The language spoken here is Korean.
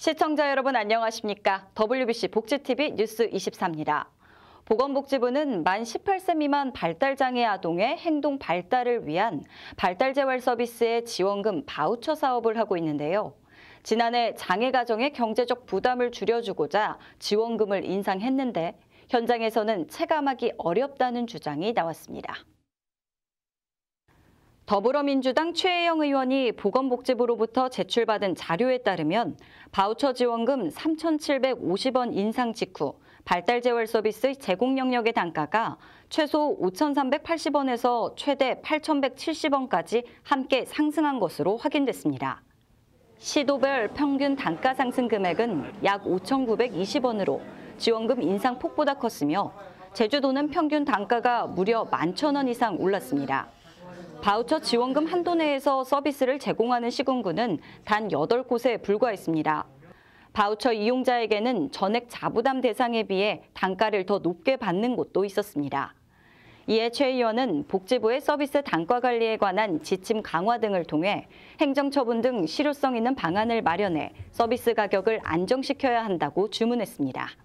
시청자 여러분 안녕하십니까? WBC 복지TV 뉴스 24입니다. 보건복지부는 만 18세 미만 발달장애 아동의 행동 발달을 위한 발달재활 서비스의 지원금 바우처 사업을 하고 있는데요. 지난해 장애 가정의 경제적 부담을 줄여주고자 지원금을 인상했는데 현장에서는 체감하기 어렵다는 주장이 나왔습니다. 더불어민주당 최혜영 의원이 보건복지부로부터 제출받은 자료에 따르면 바우처 지원금 3,750원 인상 직후 발달재활 서비스 제공 영역의 단가가 최소 5,380원에서 최대 8,170원까지 함께 상승한 것으로 확인됐습니다. 시도별 평균 단가 상승 금액은 약 5,920원으로 지원금 인상 폭보다 컸으며 제주도는 평균 단가가 무려 11,000원 이상 올랐습니다. 바우처 지원금 한도 내에서 서비스를 제공하는 시군구는 단 8곳에 불과했습니다. 바우처 이용자에게는 전액 자부담 대상에 비해 단가를 더 높게 받는 곳도 있었습니다. 이에 최 의원은 복지부의 서비스 단가 관리에 관한 지침 강화 등을 통해 행정처분 등 실효성 있는 방안을 마련해 서비스 가격을 안정시켜야 한다고 주문했습니다.